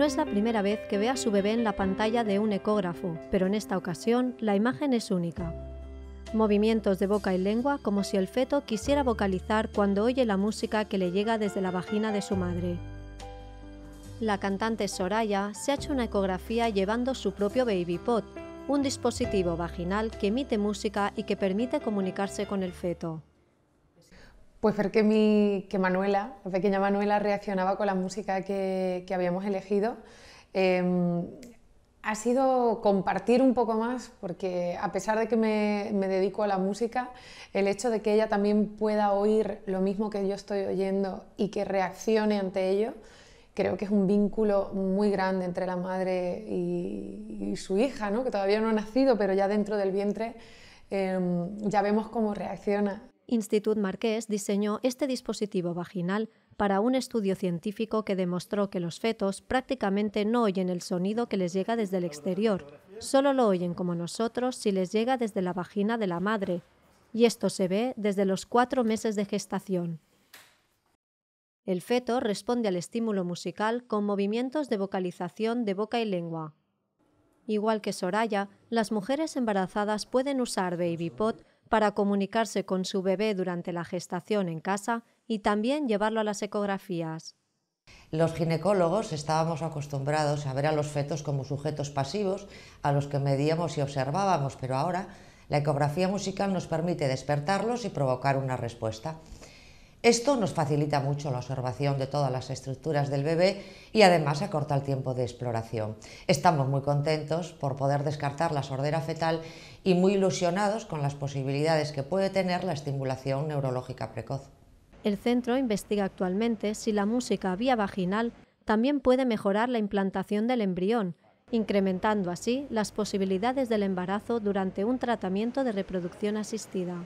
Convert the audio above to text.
No es la primera vez que ve a su bebé en la pantalla de un ecógrafo, pero en esta ocasión la imagen es única. Movimientos de boca y lengua como si el feto quisiera vocalizar cuando oye la música que le llega desde la vagina de su madre. La cantante Soraya se ha hecho una ecografía llevando su propio baby pod, un dispositivo vaginal que emite música y que permite comunicarse con el feto pues ver que, mi, que Manuela, la pequeña Manuela, reaccionaba con la música que, habíamos elegido. Em, ha sido compartir un poco más, porque a pesar de que me, dedico a la música, el hecho de que ella también pueda oír lo mismo que yo estoy oyendo y que reaccione ante ello, creo que es un vínculo muy grande entre la madre y, su hija, ¿no? que todavía no ha nacido, pero ya dentro del vientre em, ya vemos cómo reacciona Institut Marqués diseñó este dispositivo vaginal para un estudio científico que demostró que los fetos prácticamente no oyen el sonido que les llega desde el exterior, solo lo oyen como nosotros si les llega desde la vagina de la madre, y esto se ve desde los cuatro meses de gestación. El feto responde al estímulo musical con movimientos de vocalización de boca y lengua. Igual que Soraya, las mujeres embarazadas pueden usar BabyPod para comunicarse con su bebé durante la gestación en casa y también llevarlo a las ecografías. Los ginecólogos estábamos acostumbrados a ver a los fetos como sujetos pasivos a los que medíamos y observábamos, pero ahora la ecografía musical nos permite despertarlos y provocar una respuesta. Esto nos facilita mucho la observación de todas las estructuras del bebé y además acorta el tiempo de exploración. Estamos muy contentos por poder descartar la sordera fetal y muy ilusionados con las posibilidades que puede tener la estimulación neurológica precoz. El centro investiga actualmente si la música vía vaginal también puede mejorar la implantación del embrión, incrementando así las posibilidades del embarazo durante un tratamiento de reproducción asistida.